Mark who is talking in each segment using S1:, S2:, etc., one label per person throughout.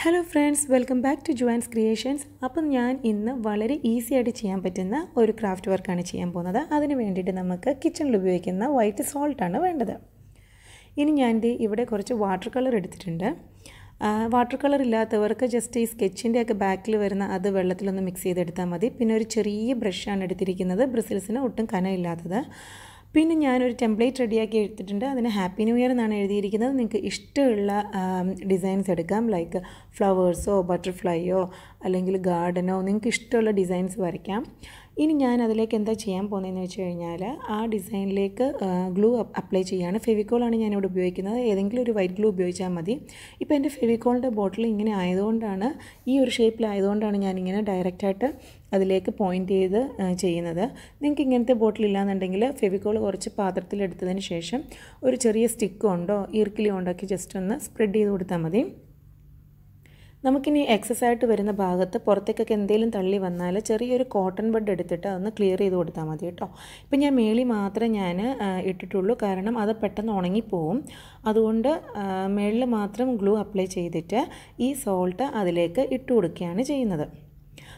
S1: hello friends welcome back to Juan's creations അപ്പം ഞാൻ ഇന്ന് വളരെ ഈസി ആയിട്ട് ചെയ്യാൻ പറ്റുന്ന ഒരു ക്രാഫ്റ്റ് വർക്കാണ് ചെയ്യാൻ പോകുന്നത് അതിന് വേണ്ടിയിട്ട് നമുക്ക് കിച്ചണിൽ ഉപയോഗിക്കുന്ന വൈറ്റ് സോൾട്ടാണ് വേണ്ടത് ഇനി ഞാൻ ഇവിടെ കുറച്ച് വാട്ടർ കളർ എടുത്തിട്ടുണ്ട് വാട്ടർ കളർ ഇല്ലാത്തവർക്ക് ജസ്റ്റ് ഈ സ്കെച്ചിൻ്റെയൊക്കെ ബാക്കിൽ വരുന്ന അത് വെള്ളത്തിലൊന്ന് മിക്സ് ചെയ്തെടുത്താൽ മതി പിന്നെ ഒരു ചെറിയ ബ്രഷാണ് എടുത്തിരിക്കുന്നത് ബ്രിസിൽസിന് ഒട്ടും കനമില്ലാത്തത് പിന്നെ ഞാനൊരു ടെംപ്ലേറ്റ് റെഡിയാക്കി എടുത്തിട്ടുണ്ട് അതിന് ഹാപ്പി ന്യൂ ഇയർ എന്നാണ് എഴുതിയിരിക്കുന്നത് നിങ്ങൾക്ക് ഇഷ്ടമുള്ള ഡിസൈൻസ് എടുക്കാം ലൈക്ക് ഫ്ലവേഴ്സോ ബട്ടർഫ്ലൈയോ അല്ലെങ്കിൽ ഗാർഡനോ നിങ്ങൾക്ക് ഇഷ്ടമുള്ള ഡിസൈൻസ് വരയ്ക്കാം ഇനി ഞാൻ അതിലേക്ക് എന്താ ചെയ്യാൻ പോകുന്നതെന്ന് വെച്ച് കഴിഞ്ഞാൽ ആ ഡിസൈനിലേക്ക് ഗ്ലൂ അപ്ലൈ ചെയ്യുകയാണ് ഫെവിക്കോളാണ് ഞാനിവിടെ ഉപയോഗിക്കുന്നത് ഏതെങ്കിലും ഒരു വൈറ്റ് ഗ്ലൂ ഉപയോഗിച്ചാൽ മതി ഇപ്പോൾ എൻ്റെ ഫെവിക്കോളിൻ്റെ ബോട്ടിൽ ഇങ്ങനെ ആയതുകൊണ്ടാണ് ഈ ഒരു ഷേപ്പിലായതുകൊണ്ടാണ് ഞാനിങ്ങനെ ഡയറക്റ്റായിട്ട് അതിലേക്ക് പോയിൻ്റ് ചെയ്ത് ചെയ്യുന്നത് നിങ്ങൾക്ക് ഇങ്ങനത്തെ ബോട്ടിൽ ഇല്ലാന്നുണ്ടെങ്കിൽ ഫെവിക്കോൾ കുറച്ച് പാത്രത്തിലെടുത്തതിന് ശേഷം ഒരു ചെറിയ സ്റ്റിക്ക് കൊണ്ടോ ഈർക്കിലി കൊണ്ടോ ഒക്കെ ജസ്റ്റ് ഒന്ന് സ്പ്രെഡ് ചെയ്ത് കൊടുത്താൽ മതി നമുക്കിനി എക്സസ് ആയിട്ട് വരുന്ന ഭാഗത്ത് പുറത്തേക്കൊക്കെ എന്തെങ്കിലും തള്ളി വന്നാൽ ചെറിയൊരു കോട്ടൺ ബെഡ് എടുത്തിട്ട് അതൊന്ന് ക്ലിയർ ചെയ്ത് കൊടുത്താൽ മതി കേട്ടോ ഇപ്പം ഞാൻ മേളി മാത്രമേ ഞാൻ ഇട്ടിട്ടുള്ളൂ കാരണം അത് പെട്ടെന്ന് ഉണങ്ങിപ്പോവും അതുകൊണ്ട് മേളിൽ മാത്രം ഗ്ലൂ അപ്ലൈ ചെയ്തിട്ട് ഈ സോൾട്ട് അതിലേക്ക് ഇട്ട് കൊടുക്കുകയാണ് ചെയ്യുന്നത്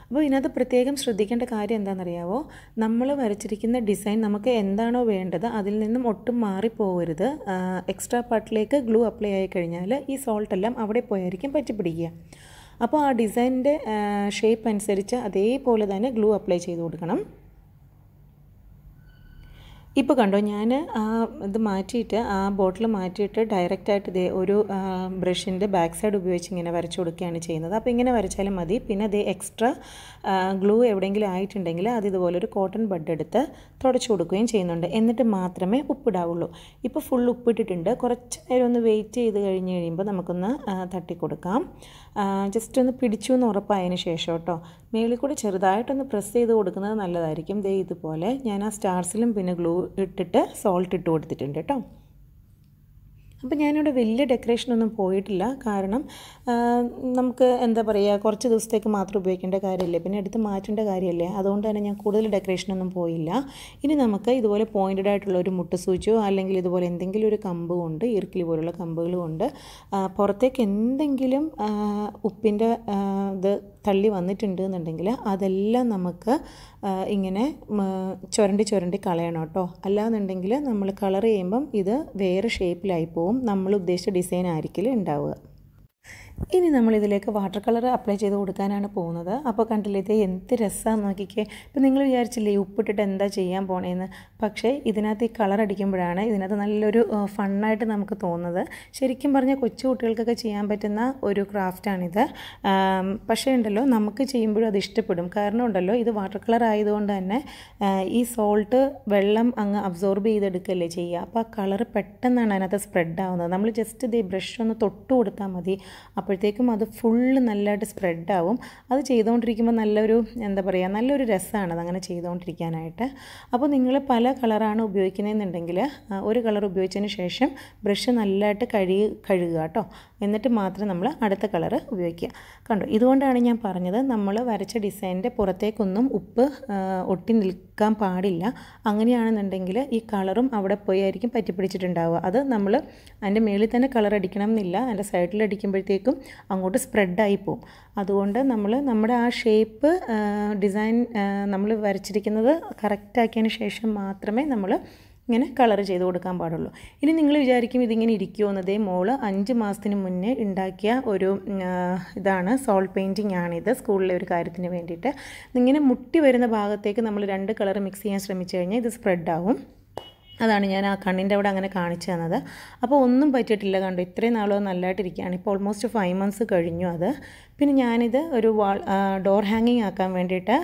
S1: അപ്പോൾ ഇതിനകത്ത് പ്രത്യേകം ശ്രദ്ധിക്കേണ്ട കാര്യം എന്താണെന്നറിയാവോ നമ്മൾ വരച്ചിരിക്കുന്ന ഡിസൈൻ നമുക്ക് എന്താണോ വേണ്ടത് അതിൽ നിന്നും ഒട്ടും മാറിപ്പോകരുത് എക്സ്ട്രാ പാർട്ടിലേക്ക് ഗ്ലൂ അപ്ലൈ ആയി കഴിഞ്ഞാൽ ഈ സോൾട്ട് എല്ലാം അവിടെ പോയായിരിക്കും പറ്റിപ്പിടിക്കുക അപ്പോൾ ആ ഡിസൈനിൻ്റെ ഷേപ്പ് അനുസരിച്ച് അതേപോലെ തന്നെ ഗ്ലൂ അപ്ലൈ ചെയ്ത് കൊടുക്കണം ഇപ്പോൾ കണ്ടോ ഞാൻ ആ ഇത് മാറ്റിയിട്ട് ആ ബോട്ടിൽ മാറ്റിയിട്ട് ഡയറക്റ്റായിട്ട് ഇതേ ഒരു ബ്രഷിൻ്റെ ബാക്ക് സൈഡ് ഉപയോഗിച്ച് ഇങ്ങനെ വരച്ചു കൊടുക്കുകയാണ് ചെയ്യുന്നത് അപ്പോൾ ഇങ്ങനെ വരച്ചാലും മതി പിന്നെ അതേ എക്സ്ട്രാ ഗ്ലൂ എവിടെയെങ്കിലും ആയിട്ടുണ്ടെങ്കിൽ അത് ഇതുപോലെ ഒരു കോട്ടൺ ബഡ് എടുത്ത് തുടച്ചു കൊടുക്കുകയും ചെയ്യുന്നുണ്ട് എന്നിട്ട് മാത്രമേ ഉപ്പിടാവുള്ളൂ ഇപ്പോൾ ഫുൾ ഉപ്പിട്ടിട്ടുണ്ട് കുറച്ച് നേരം ഒന്ന് വെയിറ്റ് ചെയ്ത് കഴിഞ്ഞ് കഴിയുമ്പോൾ നമുക്കൊന്ന് തട്ടിക്കൊടുക്കാം ജസ്റ്റ് ഒന്ന് പിടിച്ചു എന്ന് ഉറപ്പായതിന് ശേഷം കേട്ടോ മേളിൽ കൂടെ ചെറുതായിട്ടൊന്ന് പ്രസ് ചെയ്ത് കൊടുക്കുന്നത് നല്ലതായിരിക്കും ദേ ഇതുപോലെ ഞാൻ ആ സ്റ്റാർസിലും പിന്നെ ഗ്ലൂ ഇട്ടിട്ട് സോൾട്ട് ഇട്ട് കൊടുത്തിട്ടുണ്ട് കേട്ടോ അപ്പോൾ ഞാനിവിടെ വലിയ ഡെക്കറേഷനൊന്നും പോയിട്ടില്ല കാരണം നമുക്ക് എന്താ പറയുക കുറച്ച് ദിവസത്തേക്ക് മാത്രം ഉപയോഗിക്കേണ്ട കാര്യമല്ലേ പിന്നെ എടുത്ത് മാറ്റേണ്ട കാര്യമല്ലേ അതുകൊണ്ട് തന്നെ ഞാൻ കൂടുതൽ ഡെക്കറേഷനൊന്നും പോയില്ല ഇനി നമുക്ക് ഇതുപോലെ പോയിൻറ്റഡ് ആയിട്ടുള്ള ഒരു മുട്ട സൂചിയോ അല്ലെങ്കിൽ ഇതുപോലെ എന്തെങ്കിലും ഒരു കമ്പ് കൊണ്ട് ഇറുക്കിൽ പോലുള്ള കമ്പുകൾ കൊണ്ട് പുറത്തേക്ക് എന്തെങ്കിലും ഉപ്പിൻ്റെ ഇത് തള്ളി വന്നിട്ടുണ്ട് എന്നുണ്ടെങ്കിൽ അതെല്ലാം നമുക്ക് ഇങ്ങനെ ചുരണ്ടി ചുരണ്ടി കളയണം കേട്ടോ അല്ലാന്നുണ്ടെങ്കിൽ നമ്മൾ കളർ ചെയ്യുമ്പം ഇത് വേറെ ഷേപ്പിലായി പോവും നമ്മൾ ഉദ്ദേശിച്ച ഡിസൈൻ ആയിരിക്കില്ല ഉണ്ടാവുക ഇനി നമ്മളിതിലേക്ക് വാട്ടർ കളർ അപ്ലൈ ചെയ്ത് കൊടുക്കാനാണ് പോകുന്നത് അപ്പോൾ കണ്ടില്ലേ ഇത് എന്ത് രസമാണ് നോക്കിക്കേ ഇപ്പം നിങ്ങൾ വിചാരിച്ചില്ലേ ഉപ്പിട്ടിട്ട് എന്താ ചെയ്യാൻ പോണേന്ന് പക്ഷേ ഇതിനകത്ത് ഈ കളർ അടിക്കുമ്പോഴാണ് ഇതിനകത്ത് നല്ലൊരു ഫണ്ണായിട്ട് നമുക്ക് തോന്നുന്നത് ശരിക്കും പറഞ്ഞാൽ കൊച്ചു കുട്ടികൾക്കൊക്കെ ചെയ്യാൻ പറ്റുന്ന ഒരു ക്രാഫ്റ്റാണിത് പക്ഷേ ഉണ്ടല്ലോ നമുക്ക് ചെയ്യുമ്പോഴും അത് ഇഷ്ടപ്പെടും കാരണം ഉണ്ടല്ലോ ഇത് വാട്ടർ കളർ ആയതുകൊണ്ട് തന്നെ ഈ സോൾട്ട് വെള്ളം അങ്ങ് അബ്സോർബ് ചെയ്തെടുക്കല്ലേ ചെയ്യുക അപ്പോൾ ആ കളർ പെട്ടെന്നാണ് അതിനകത്ത് സ്പ്രെഡ് ആവുന്നത് നമ്മൾ ജസ്റ്റ് ഇത് ബ്രഷ് ഒന്ന് തൊട്ട് കൊടുത്താൽ മതി അപ്പോഴത്തേക്കും അത് ഫുള്ള് നല്ലതായിട്ട് സ്പ്രെഡാവും അത് ചെയ്തുകൊണ്ടിരിക്കുമ്പോൾ നല്ലൊരു എന്താ പറയുക നല്ലൊരു രസമാണ് അതങ്ങനെ ചെയ്തുകൊണ്ടിരിക്കാനായിട്ട് അപ്പോൾ നിങ്ങൾ പല കളറാണ് ഉപയോഗിക്കുന്നതെന്നുണ്ടെങ്കിൽ ഒരു കളർ ഉപയോഗിച്ചതിന് ശേഷം ബ്രഷ് നല്ലതായിട്ട് കഴുകി കഴുകുക കേട്ടോ എന്നിട്ട് മാത്രം നമ്മൾ അടുത്ത കളർ ഉപയോഗിക്കുക കണ്ടോ ഇതുകൊണ്ടാണ് ഞാൻ പറഞ്ഞത് നമ്മൾ വരച്ച ഡിസൈനിൻ്റെ പുറത്തേക്കൊന്നും ഉപ്പ് ഒട്ടി നിൽക്കാൻ പാടില്ല അങ്ങനെയാണെന്നുണ്ടെങ്കിൽ ഈ കളറും അവിടെ പോയി ആയിരിക്കും പറ്റിപ്പിടിച്ചിട്ടുണ്ടാവുക അത് നമ്മൾ അതിൻ്റെ മേളിൽ തന്നെ കളർ അടിക്കണം എന്നില്ല അതിൻ്റെ സൈഡിൽ അടിക്കുമ്പോഴത്തേക്കും എല്ലായിടത്തും അങ്ങോട്ട് സ്പ്രെഡായി പോവും അതുകൊണ്ട് നമ്മൾ നമ്മുടെ ആ ഷേപ്പ് ഡിസൈൻ നമ്മൾ വരച്ചിരിക്കുന്നത് കറക്റ്റാക്കിയതിന് ശേഷം മാത്രമേ നമ്മൾ ഇങ്ങനെ കളർ ചെയ്ത് കൊടുക്കാൻ പാടുള്ളൂ ഇനി നിങ്ങൾ വിചാരിക്കും ഇതിങ്ങനെ ഇരിക്കുമോ എന്നതേ മോള് അഞ്ച് മാസത്തിന് മുന്നേ ഉണ്ടാക്കിയ ഒരു ഇതാണ് സോൾ പെയിൻറ്റിങ് ആണിത് സ്കൂളിലെ ഒരു കാര്യത്തിന് വേണ്ടിയിട്ട് ഇങ്ങനെ മുട്ടി വരുന്ന ഭാഗത്തേക്ക് നമ്മൾ രണ്ട് കളർ മിക്സ് ചെയ്യാൻ ശ്രമിച്ചു കഴിഞ്ഞാൽ ഇത് സ്പ്രെഡാവും അതാണ് ഞാൻ ആ കണ്ണിൻ്റെ അവിടെ അങ്ങനെ കാണിച്ചു തന്നത് അപ്പോൾ ഒന്നും പറ്റിയിട്ടില്ല കണ്ടു ഇത്രയും നാളോ നല്ലതായിട്ടിരിക്കുകയാണ് ഇപ്പോൾ ഓൾമോസ്റ്റ് ഫൈവ് മന്ത്സ് കഴിഞ്ഞു അത് പിന്നെ ഞാനിത് ഒരു വാൾ ഡോർ ഹാങ്ങിങ് ആക്കാൻ വേണ്ടിയിട്ട്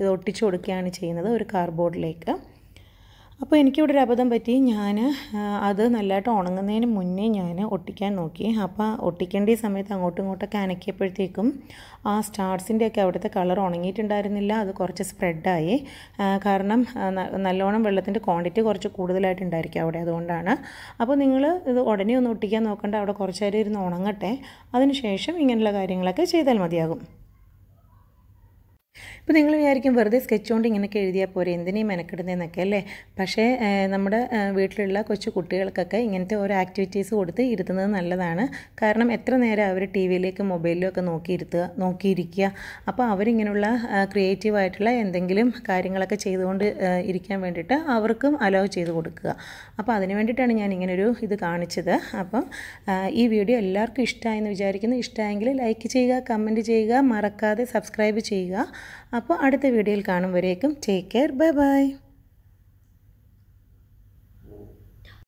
S1: ഇത് ഒട്ടിച്ചു കൊടുക്കുകയാണ് ചെയ്യുന്നത് ഒരു കാർബോർഡിലേക്ക് അപ്പോൾ എനിക്കിവിടെ ഒരു അബദ്ധം പറ്റി ഞാൻ അത് നല്ലതായിട്ട് ഉണങ്ങുന്നതിന് മുന്നേ ഞാൻ ഒട്ടിക്കാൻ നോക്കി അപ്പോൾ ഒട്ടിക്കേണ്ട സമയത്ത് അങ്ങോട്ടും ഇങ്ങോട്ടൊക്കെ അനക്കിയപ്പോഴത്തേക്കും ആ സ്റ്റാർസിൻ്റെയൊക്കെ അവിടുത്തെ കളർ ഉണങ്ങിയിട്ടുണ്ടായിരുന്നില്ല അത് കുറച്ച് സ്പ്രെഡായി കാരണം നല്ലോണം വെള്ളത്തിൻ്റെ ക്വാണ്ടിറ്റി കുറച്ച് കൂടുതലായിട്ടുണ്ടായിരിക്കും അവിടെ അതുകൊണ്ടാണ് അപ്പോൾ നിങ്ങൾ ഇത് ഉടനെ ഒന്ന് ഒട്ടിക്കാൻ നോക്കണ്ട അവിടെ കുറച്ച് നേരം ഇരുന്ന് ഉണങ്ങട്ടെ അതിനുശേഷം ഇങ്ങനെയുള്ള കാര്യങ്ങളൊക്കെ ചെയ്താൽ മതിയാകും ഇപ്പോൾ നിങ്ങൾ വിചാരിക്കും വെറുതെ സ്കെച്ച് കൊണ്ട് ഇങ്ങനെയൊക്കെ എഴുതിയാൽ പോരെ എന്തിനേയും മെനക്കെടുന്നതെന്നൊക്കെ അല്ലേ പക്ഷേ നമ്മുടെ വീട്ടിലുള്ള കൊച്ചു കുട്ടികൾക്കൊക്കെ ഇങ്ങനത്തെ ഓരോ ആക്ടിവിറ്റീസ് കൊടുത്ത് ഇരുത്തുന്നത് നല്ലതാണ് കാരണം എത്ര നേരം അവർ ടി വിയിലേക്ക് മൊബൈലിലൊക്കെ നോക്കിയിരുത്തുക നോക്കിയിരിക്കുക അപ്പോൾ അവരിങ്ങനെയുള്ള ക്രിയേറ്റീവായിട്ടുള്ള എന്തെങ്കിലും കാര്യങ്ങളൊക്കെ ചെയ്തുകൊണ്ട് ഇരിക്കാൻ വേണ്ടിയിട്ട് അവർക്കും അലോ ചെയ്ത് കൊടുക്കുക അപ്പോൾ അതിന് വേണ്ടിയിട്ടാണ് ഞാൻ ഇങ്ങനൊരു ഇത് കാണിച്ചത് അപ്പം ഈ വീഡിയോ എല്ലാവർക്കും ഇഷ്ടമായെന്ന് വിചാരിക്കുന്നു ഇഷ്ടമായെങ്കിൽ ലൈക്ക് ചെയ്യുക കമൻറ്റ് ചെയ്യുക മറക്കാതെ സബ്സ്ക്രൈബ് ചെയ്യുക അപ്പോൾ അടുത്ത വീഡിയോയിൽ കാണും വരേക്കും ടേക്ക് കെയർ ബൈ ബൈ